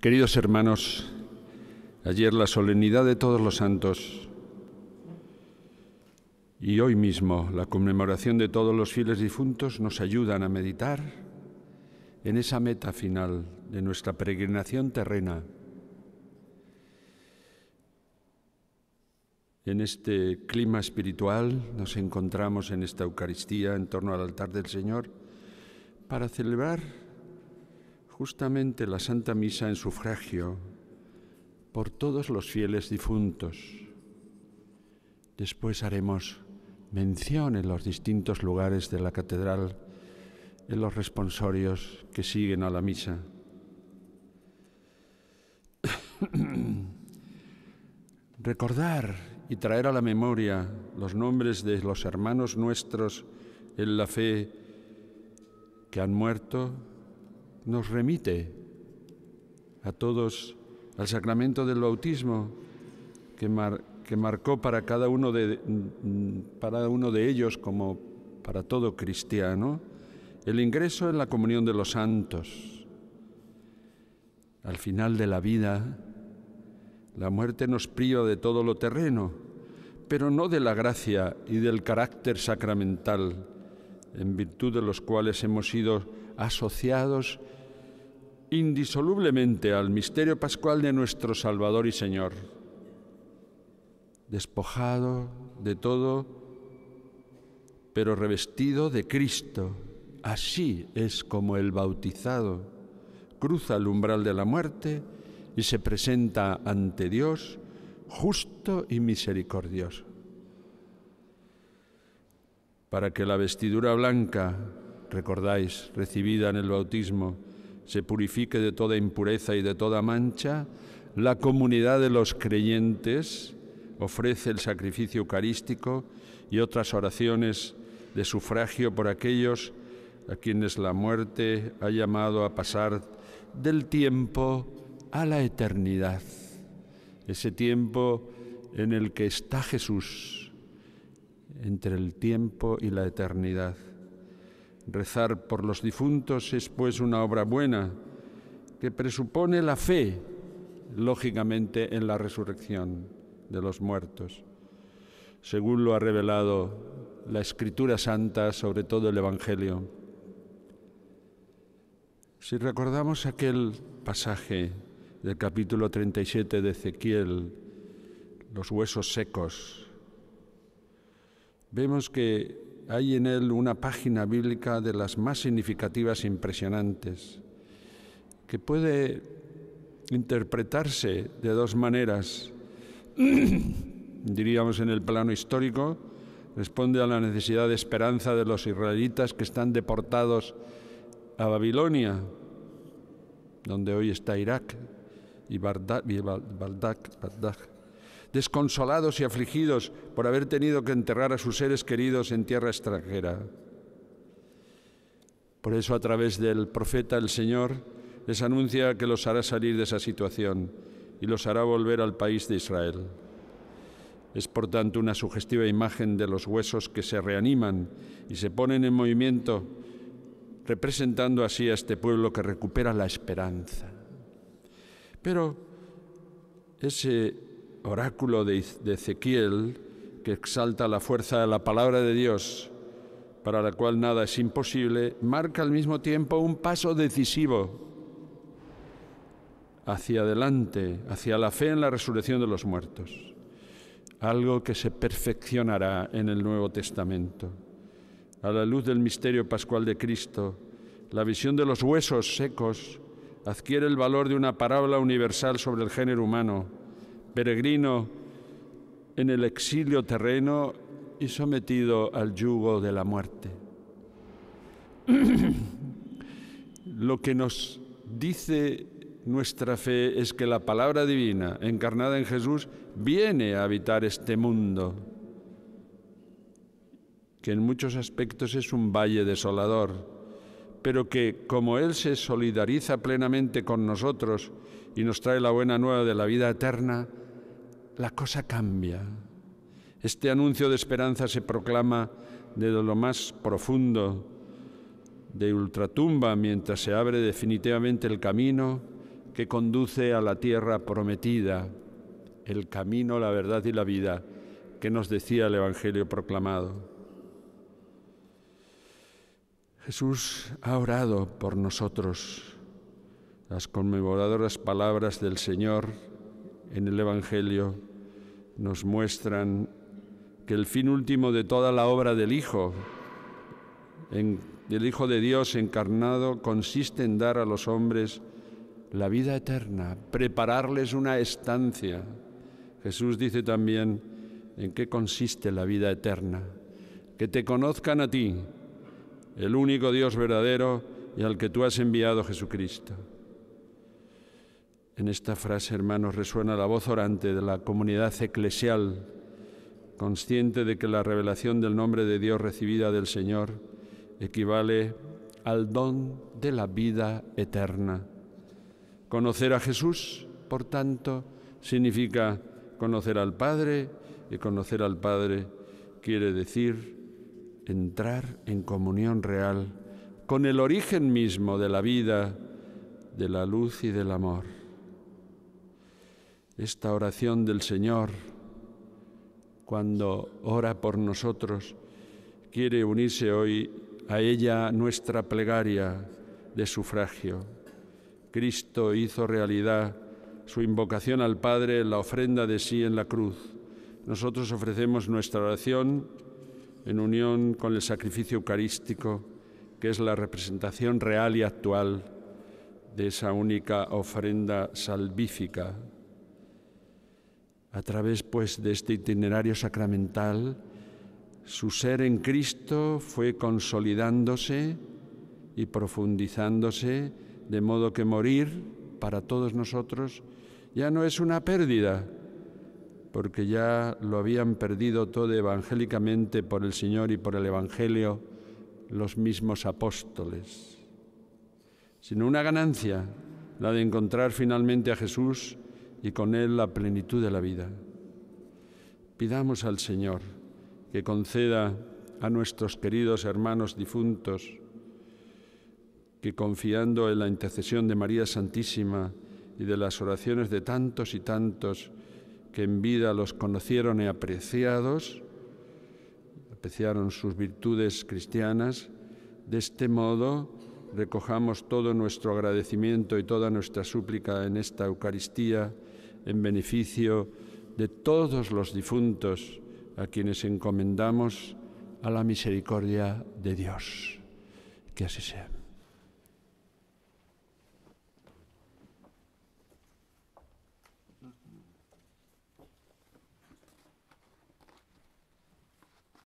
Queridos hermanos, ayer la solemnidad de todos los santos y hoy mismo la conmemoración de todos los fieles difuntos nos ayudan a meditar en esa meta final de nuestra peregrinación terrena, En este clima espiritual nos encontramos en esta Eucaristía en torno al altar del Señor para celebrar justamente la Santa Misa en sufragio por todos los fieles difuntos. Después haremos mención en los distintos lugares de la catedral, en los responsorios que siguen a la misa. Recordar y traer a la memoria los nombres de los hermanos nuestros en la fe que han muerto nos remite a todos al sacramento del bautismo que, que marcó para cada, uno de, para uno de ellos, como para todo cristiano, el ingreso en la comunión de los santos. Al final de la vida, la muerte nos priva de todo lo terreno, pero no de la gracia y del carácter sacramental, en virtud de los cuales hemos sido asociados indisolublemente al misterio pascual de nuestro Salvador y Señor. Despojado de todo, pero revestido de Cristo. Así es como el bautizado cruza el umbral de la muerte y se presenta ante Dios justo y misericordioso. Para que la vestidura blanca recordáis, recibida en el bautismo, se purifique de toda impureza y de toda mancha, la comunidad de los creyentes ofrece el sacrificio eucarístico y otras oraciones de sufragio por aquellos a quienes la muerte ha llamado a pasar del tiempo a la eternidad, ese tiempo en el que está Jesús, entre el tiempo y la eternidad. Rezar por los difuntos es pues una obra buena que presupone la fe, lógicamente, en la resurrección de los muertos, según lo ha revelado la Escritura Santa, sobre todo el Evangelio. Si recordamos aquel pasaje del capítulo 37 de Ezequiel, los huesos secos, vemos que hay en él una página bíblica de las más significativas e impresionantes, que puede interpretarse de dos maneras. Diríamos en el plano histórico, responde a la necesidad de esperanza de los israelitas que están deportados a Babilonia, donde hoy está Irak y Bagdad desconsolados y afligidos por haber tenido que enterrar a sus seres queridos en tierra extranjera. Por eso a través del profeta el Señor les anuncia que los hará salir de esa situación y los hará volver al país de Israel. Es por tanto una sugestiva imagen de los huesos que se reaniman y se ponen en movimiento, representando así a este pueblo que recupera la esperanza. Pero ese oráculo de Ezequiel que exalta la fuerza de la palabra de Dios, para la cual nada es imposible, marca al mismo tiempo un paso decisivo hacia adelante, hacia la fe en la resurrección de los muertos, algo que se perfeccionará en el Nuevo Testamento. A la luz del misterio pascual de Cristo, la visión de los huesos secos adquiere el valor de una parábola universal sobre el género humano peregrino en el exilio terreno y sometido al yugo de la muerte. Lo que nos dice nuestra fe es que la palabra divina encarnada en Jesús viene a habitar este mundo, que en muchos aspectos es un valle desolador pero que como Él se solidariza plenamente con nosotros y nos trae la buena nueva de la vida eterna, la cosa cambia. Este anuncio de esperanza se proclama desde lo más profundo de ultratumba mientras se abre definitivamente el camino que conduce a la tierra prometida, el camino, la verdad y la vida que nos decía el Evangelio proclamado. Jesús ha orado por nosotros. Las conmemoradoras palabras del Señor en el Evangelio nos muestran que el fin último de toda la obra del Hijo, del Hijo de Dios encarnado, consiste en dar a los hombres la vida eterna, prepararles una estancia. Jesús dice también en qué consiste la vida eterna, que te conozcan a ti, el único Dios verdadero y al que tú has enviado Jesucristo. En esta frase, hermanos, resuena la voz orante de la comunidad eclesial, consciente de que la revelación del nombre de Dios recibida del Señor equivale al don de la vida eterna. Conocer a Jesús, por tanto, significa conocer al Padre y conocer al Padre quiere decir entrar en comunión real con el origen mismo de la vida, de la luz y del amor. Esta oración del Señor, cuando ora por nosotros, quiere unirse hoy a ella nuestra plegaria de sufragio. Cristo hizo realidad su invocación al Padre en la ofrenda de sí en la cruz. Nosotros ofrecemos nuestra oración en unión con el sacrificio eucarístico, que es la representación real y actual de esa única ofrenda salvífica. A través, pues, de este itinerario sacramental, su ser en Cristo fue consolidándose y profundizándose, de modo que morir para todos nosotros ya no es una pérdida, porque ya lo habían perdido todo evangélicamente por el Señor y por el Evangelio los mismos apóstoles, sino una ganancia, la de encontrar finalmente a Jesús y con Él la plenitud de la vida. Pidamos al Señor que conceda a nuestros queridos hermanos difuntos que confiando en la intercesión de María Santísima y de las oraciones de tantos y tantos, que en vida los conocieron y apreciados, apreciaron sus virtudes cristianas. De este modo, recojamos todo nuestro agradecimiento y toda nuestra súplica en esta Eucaristía en beneficio de todos los difuntos a quienes encomendamos a la misericordia de Dios. Que así sea.